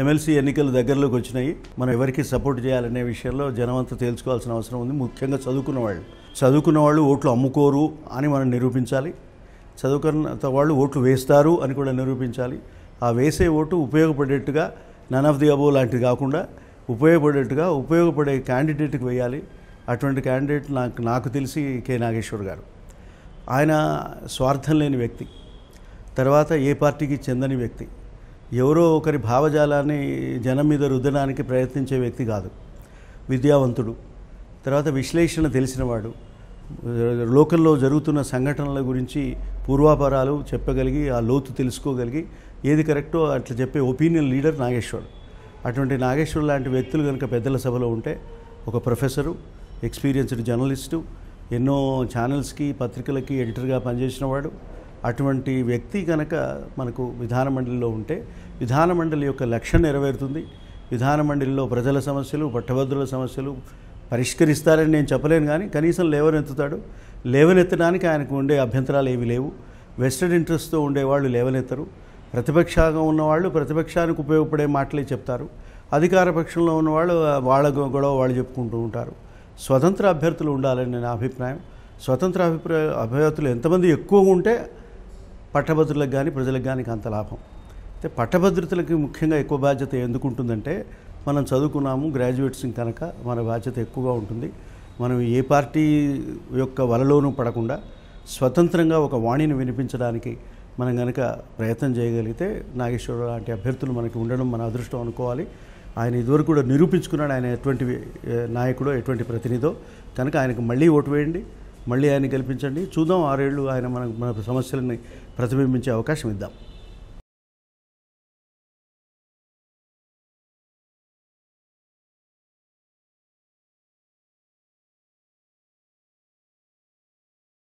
MLC ఎన్నికలు దగ్గరలోకి వచ్చినాయి మనం ఎవరికి సపోర్ట్ చేయాలనే విషయంలో జనమంతా తేల్చుకోవాల్సిన అవసరం ఉంది ముఖ్యంగా చదువుకున్న వాళ్ళు చదువుకున్న వాళ్ళు ఓట్లు అమ్ముకోరు అని మనం నిరూపించాలి చదువుకున్న వాళ్ళు ఓట్లు వేస్తారు అని కూడా నిరూపించాలి ఆ వేసే ఓటు ఉపయోగపడేట్టుగా నన్ ఆఫ్ ది అబో లాంటివి కాకుండా ఉపయోగపడేట్టుగా ఉపయోగపడే క్యాండిడేట్కి వేయాలి అటువంటి క్యాండిడేట్ నాకు నాకు తెలిసి కె నాగేశ్వర్ గారు ఆయన స్వార్థం లేని వ్యక్తి తర్వాత ఏ పార్టీకి చెందని వ్యక్తి ఎవరో ఒకరి భావజాలాన్ని జనం మీద రుద్దడానికి ప్రయత్నించే వ్యక్తి కాదు విద్యావంతుడు తర్వాత విశ్లేషణ తెలిసినవాడు లోకల్లో జరుగుతున్న సంఘటనల గురించి పూర్వాపరాలు చెప్పగలిగి ఆ లోతు తెలుసుకోగలిగి ఏది కరెక్టో అట్లా చెప్పే ఒపీనియన్ లీడర్ నాగేశ్వర్ అటువంటి నాగేశ్వర్ లాంటి వ్యక్తులు కనుక పెద్దల సభలో ఉంటే ఒక ప్రొఫెసరు ఎక్స్పీరియన్స్డ్ జర్నలిస్టు ఎన్నో ఛానల్స్కి పత్రికలకి ఎడిటర్గా పనిచేసిన వాడు అటువంటి వ్యక్తి కనుక మనకు విధాన మండలిలో ఉంటే విధాన మండలి యొక్క లక్ష్యం నెరవేరుతుంది విధాన మండలిలో ప్రజల సమస్యలు పట్టభద్రుల సమస్యలు పరిష్కరిస్తారని నేను చెప్పలేను కానీ కనీసం లేవనెత్తుతాడు లేవనెత్తడానికి ఆయనకు ఉండే అభ్యంతరాలు ఏమీ లేవు వెస్టెడ్ ఇంట్రెస్ట్తో ఉండేవాళ్ళు లేవనెత్తరు ప్రతిపక్షంగా ఉన్నవాళ్ళు ప్రతిపక్షానికి ఉపయోగపడే మాటలే చెప్తారు అధికార పక్షంలో ఉన్నవాళ్ళు వాళ్ళ గొడవ వాళ్ళు చెప్పుకుంటూ ఉంటారు స్వతంత్ర అభ్యర్థులు ఉండాలని నా అభిప్రాయం స్వతంత్ర అభిప్రాయ అభ్యర్థులు ఎంతమంది ఎక్కువగా ఉంటే పట్టభద్రులకు కానీ ప్రజలకు కానీ అంత లాభం అయితే పట్టభద్రతలకి ముఖ్యంగా ఎక్కువ బాధ్యత ఎందుకు ఉంటుందంటే మనం చదువుకున్నాము గ్రాడ్యుయేట్స్ కనుక మన బాధ్యత ఎక్కువగా ఉంటుంది మనం ఏ పార్టీ యొక్క వలలోనూ పడకుండా స్వతంత్రంగా ఒక వాణిని వినిపించడానికి మనం కనుక ప్రయత్నం చేయగలిగితే నాగేశ్వరరావు లాంటి అభ్యర్థులు మనకి ఉండడం మన అదృష్టం అనుకోవాలి ఆయన ఇదివరకు కూడా నిరూపించుకున్నాడు ఆయన ఎటువంటి నాయకుడో ఎటువంటి ప్రతినిధో కనుక ఆయనకు మళ్ళీ ఓటు వేయండి మళ్ళీ ఆయన గెలిపించండి చూద్దాం ఆరేళ్ళు ఆయన మన మన సమస్యలని ప్రతిబింబించే అవకాశం ఇద్దాం